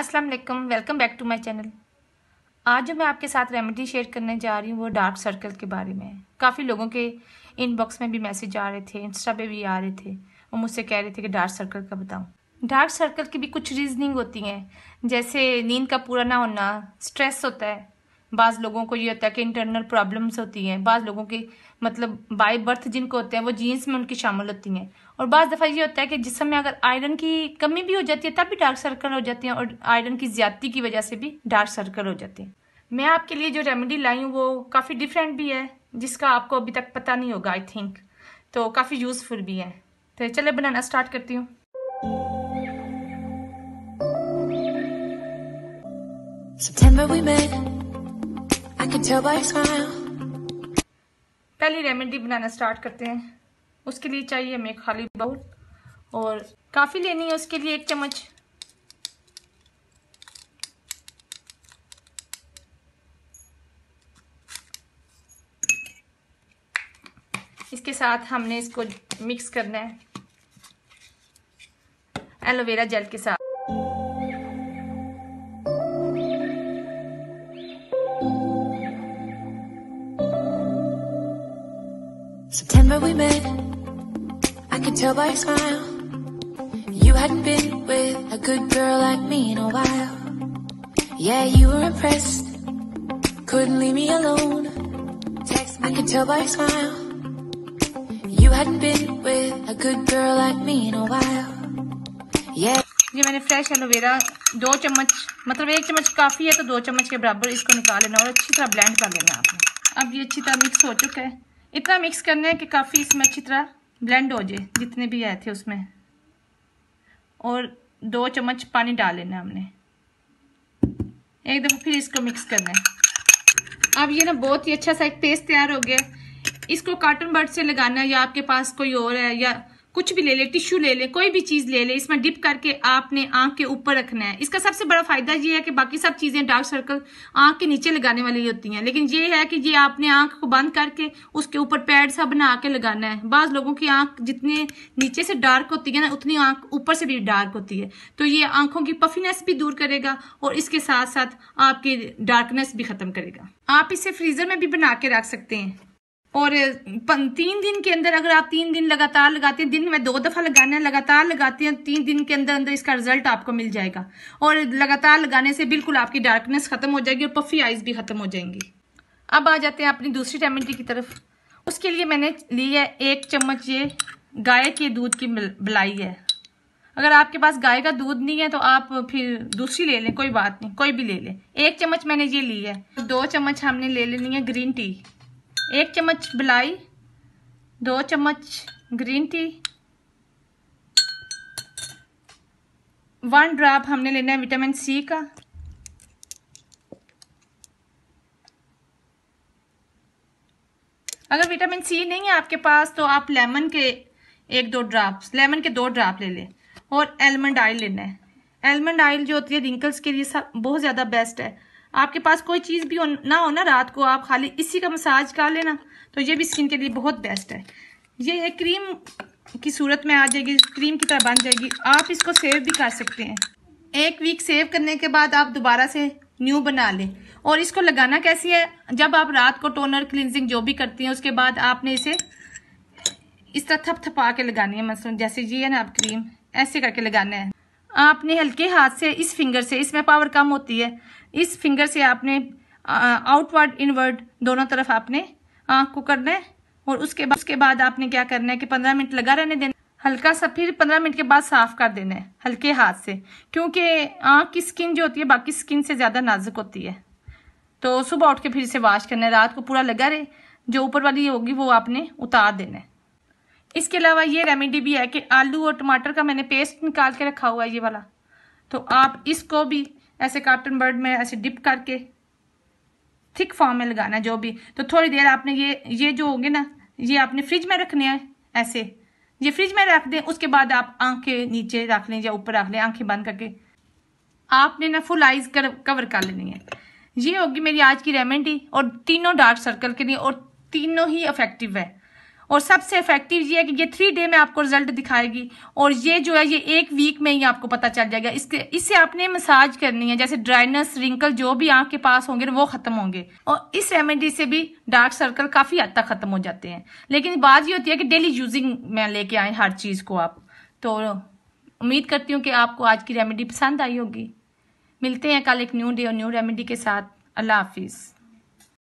अस्सलाम वालेकुम welcome back to my channel आज जो मैं आपके साथ रेमेडी शेयर करने जा रही हूँ वो डार्क सर्कल के बारे में काफ़ी लोगों के इनबॉक्स में भी मैसेज आ रहे थे इंस्टा पे भी आ रहे थे और मुझसे कह रहे थे कि डार्क सर्कल का बताऊँ डार्क सर्कल की भी कुछ रीजनिंग होती हैं जैसे नींद का पूरा ना होना स्ट्रेस होता है बाज़ लोगों को ये होता है कि इंटरनल प्रॉब्लम्स होती हैं बाज़ लोगों के मतलब बाय बर्थ जिनको होते हैं वो जीन्स में उनकी शामिल होती हैं और बाज़ दफ़ा ये होता है कि जिसम में अगर आयरन की कमी भी हो जाती है तब भी डार्क सर्कल हो जाते हैं और आयरन की ज्यादती की वजह से भी डार्क सर्कल हो जाते हैं मैं आपके लिए जो रेमेडी लाई हूँ वो काफ़ी डिफरेंट भी है जिसका आपको अभी तक पता नहीं होगा आई थिंक तो काफ़ी यूज़फुल भी है तो चले बनाना स्टार्ट करती हूँ September we met पहली रेमेडी बनाना स्टार्ट करते हैं उसके लिए चाहिए हमें खाली बाउल और काफ़ी लेनी है उसके लिए एक चम्मच इसके साथ हमने इसको मिक्स करना है एलोवेरा जेल के साथ September we met, I could tell by your smile. You hadn't been with a good girl like me in a while. Yeah, you were impressed, couldn't leave me alone. Text me. I could tell by your smile. You hadn't been with a good girl like me in a while. Yeah. ये मैंने fresh aloe vera दो चम्मच मतलब एक चम्मच काफ़ी है तो दो चम्मच के बराबर इसको निकाल लेना और अच्छी तरह ब्लेंड कर लेना आपने अब ये अच्छी तरह मिक्स हो चुका है इतना मिक्स करना है कि काफ़ी इसमें अच्छी तरह ब्लेंड हो जाए जितने भी आए थे उसमें और दो चम्मच पानी डाल लेना हमने एक दफ़ा फिर इसको मिक्स करना है अब ये ना बहुत ही अच्छा सा एक पेस्ट तैयार हो गया इसको कार्टन बर्ड से लगाना है या आपके पास कोई और है या कुछ भी ले ले टिश्यू ले ले कोई भी चीज ले ले इसमें डिप करके आपने आंख के ऊपर रखना है इसका सबसे बड़ा फायदा ये है कि बाकी सब चीजें डार्क सर्कल आंख के नीचे लगाने वाली होती हैं लेकिन ये है कि ये आपने आंख को बंद करके उसके ऊपर पैड सा बना के लगाना है बाज लोगों की आंख जितने नीचे से डार्क होती है ना उतनी आंख ऊपर से भी डार्क होती है तो ये आंखों की पफीनेस भी दूर करेगा और इसके साथ साथ आपकी डार्कनेस भी खत्म करेगा आप इसे फ्रीजर में भी बना के रख सकते हैं और तीन दिन के अंदर अगर आप तीन दिन लगातार लगाते हैं दिन में दो दफ़ा लगाना है लगातार लगाते हैं तीन दिन के अंदर अंदर इसका रिजल्ट आपको मिल जाएगा और लगातार लगाने से बिल्कुल आपकी डार्कनेस खत्म हो जाएगी और पफी आइज भी खत्म हो जाएंगी अब आ जाते हैं अपनी दूसरी रेमेडी की तरफ उसके लिए मैंने लिया एक चम्मच ये गाय के दूध की बलाई है अगर आपके पास गाय का दूध नहीं है तो आप फिर दूसरी ले लें कोई बात नहीं कोई भी ले लें एक चम्मच मैंने ये ली है दो चम्मच हमने ले लेनी है ग्रीन टी एक चम्मच बलाई दो चम्मच ग्रीन टी वन ड्रॉप हमने लेना है विटामिन सी का अगर विटामिन सी नहीं है आपके पास तो आप लेमन के एक दो ड्राप्स लेमन के दो ड्रॉप ले लें और एलमंड ऑयल लेना है एलमंड ऑयल जो होती है रिंकल्स के लिए बहुत ज़्यादा बेस्ट है आपके पास कोई चीज़ भी ना हो ना रात को आप खाली इसी का मसाज कर लेना तो ये भी स्किन के लिए बहुत बेस्ट है ये एक क्रीम की सूरत में आ जाएगी क्रीम की तरह बन जाएगी आप इसको सेव भी कर सकते हैं एक वीक सेव करने के बाद आप दोबारा से न्यू बना लें और इसको लगाना कैसी है जब आप रात को टोनर क्लिनजिंग जो भी करती हैं उसके बाद आपने इसे इस तरह थप थपा के लगानी है मसलन मतलब जैसे ये है ना आप क्रीम ऐसे करके लगाना है आपने हल्के हाथ से इस फिंगर से इसमें पावर कम होती है इस फिंगर से आपने आउटवर्ड इनवर्ड दोनों तरफ आपने आँख को करना है और उसके बाद उसके बाद आपने क्या करना है कि पंद्रह मिनट लगा रहने देना हल्का सा फिर पंद्रह मिनट के बाद साफ कर देना है हल्के हाथ से क्योंकि आँख की स्किन जो होती है बाकी स्किन से ज़्यादा नाजुक होती है तो सुबह उठ के फिर इसे वॉश करना है रात को पूरा लगा रहे जो ऊपर वाली होगी वो आपने उतार देना है इसके अलावा ये रेमेडी भी है कि आलू और टमाटर का मैंने पेस्ट निकाल के रखा हुआ है ये वाला तो आप इसको भी ऐसे कार्टन बर्ड में ऐसे डिप करके थिक फॉर्म में लगाना जो भी तो थोड़ी देर आपने ये ये जो होंगे ना ये आपने फ्रिज में रखने हैं ऐसे ये फ्रिज में रख दें उसके बाद आप आंखें नीचे रख लें या ऊपर रख लें आंखें बंद करके आपने ना फुल आइज कर, कवर कर लेनी है ये होगी मेरी आज की रेमेडी और तीनों डार्क सर्कल के लिए और तीनों ही इफेक्टिव है और सबसे इफेक्टिव ये है कि ये थ्री डे में आपको रिजल्ट दिखाएगी और ये जो है ये एक वीक में ही आपको पता चल जाएगा इसके इससे आपने मसाज करनी है जैसे ड्राइनेस रिंकल जो भी आंख के पास होंगे वो खत्म होंगे और इस रेमेडी से भी डार्क सर्कल काफी हद तक खत्म हो जाते हैं लेकिन बात ये होती है कि डेली यूजिंग में लेके आए हर चीज को आप तो उम्मीद करती हूँ कि आपको आज की रेमेडी पसंद आई होगी मिलते हैं कल एक न्यू डे और न्यू रेमेडी के साथ अल्लाह हाफिज़